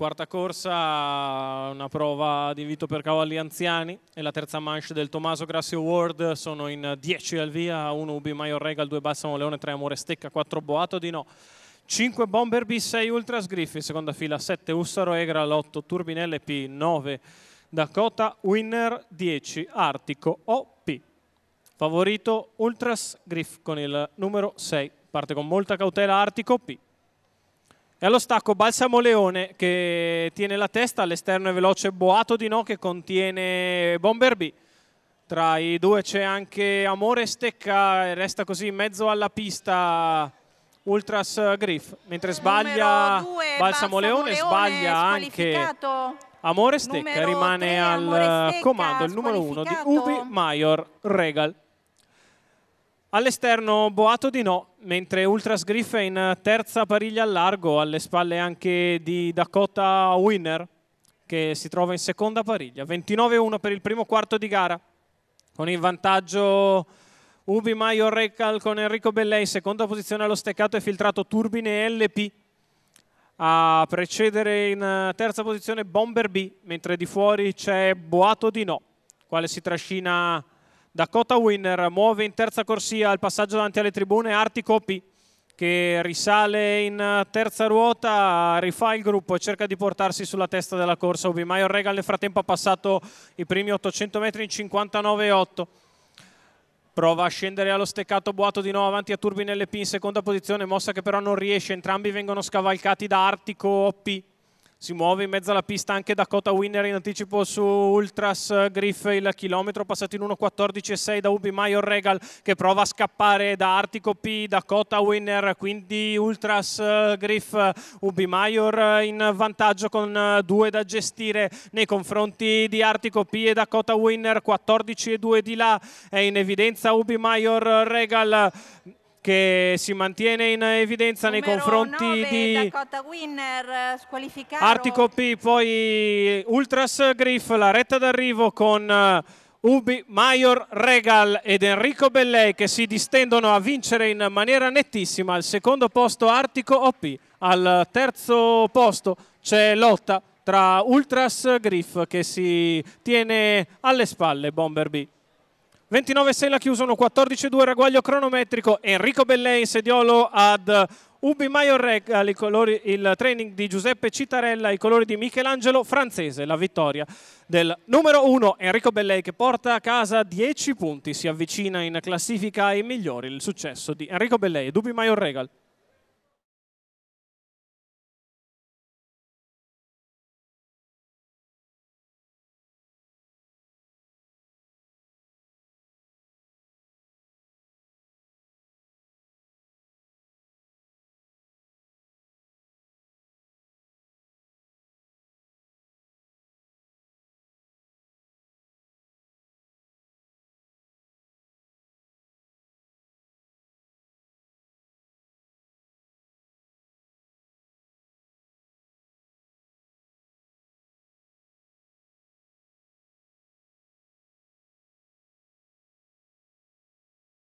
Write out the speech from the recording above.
Quarta corsa, una prova di Vito cavalli Anziani e la terza manche del Tommaso Grassi Award. Sono in 10 al via, 1 Ubi Maior Regal, 2 Bassamo Leone, 3 Amore Stecca, 4 Boato di No. 5 Bomber B, 6 Ultras Griffi, seconda fila 7 Ussaro Egra, 8 Turbinelle P, 9 Dakota Winner, 10 Artico OP. Favorito Ultras Griff con il numero 6. Parte con molta cautela Artico P. E allo stacco Balsamo Leone che tiene la testa, all'esterno è veloce Boato di No che contiene Bomber B. Tra i due c'è anche Amore Stecca e resta così in mezzo alla pista Ultras Griff. Mentre sbaglia due, Balsamo, Balsamo Leone, Leone, sbaglia anche Amore Stecca, numero rimane tre, al Stecca, comando il numero uno di Ubi Maior Regal. All'esterno Boato di no, mentre Ultras Griff è in terza pariglia al largo, alle spalle anche di Dakota Winner, che si trova in seconda pariglia. 29-1 per il primo quarto di gara, con il vantaggio Ubi Maior Recal con Enrico Bellei, seconda posizione allo steccato e filtrato Turbine LP. A precedere in eh, terza posizione Bomber B, mentre di fuori c'è Boato di no, quale si trascina Dakota Winner muove in terza corsia al passaggio davanti alle tribune Articopi che risale in terza ruota, rifà il gruppo e cerca di portarsi sulla testa della corsa. Ubimaio Regal nel frattempo ha passato i primi 800 metri in 59,8. Prova a scendere allo steccato Boato di nuovo avanti a Turbinelli P in seconda posizione, mossa che però non riesce, entrambi vengono scavalcati da Artico P si muove in mezzo alla pista anche Dakota Winner in anticipo su Ultras Griff il chilometro passato in 1.14.6 da Ubi Maior Regal che prova a scappare da Artico P Dakota Winner quindi Ultras Griff Ubi Maior in vantaggio con due da gestire nei confronti di Artico P e Dakota Winner 14.2 di là è in evidenza Ubi Maior Regal che si mantiene in evidenza Numero nei confronti 9, di Winner, eh, Artico P, poi Ultras Griff, la retta d'arrivo con eh, Ubi Maior Regal ed Enrico Bellei che si distendono a vincere in maniera nettissima al secondo posto Artico OP, al terzo posto c'è lotta tra Ultras Griff che si tiene alle spalle Bomber B. 29 Sella la chiusa, 1-14-2 ragguaglio cronometrico, Enrico Bellei sediolo ad Ubi Maiorreca, il training di Giuseppe Citarella, i colori di Michelangelo Francese, la vittoria del numero 1 Enrico Bellei che porta a casa 10 punti, si avvicina in classifica ai migliori, il successo di Enrico Bellei ed Ubi Maiorregal.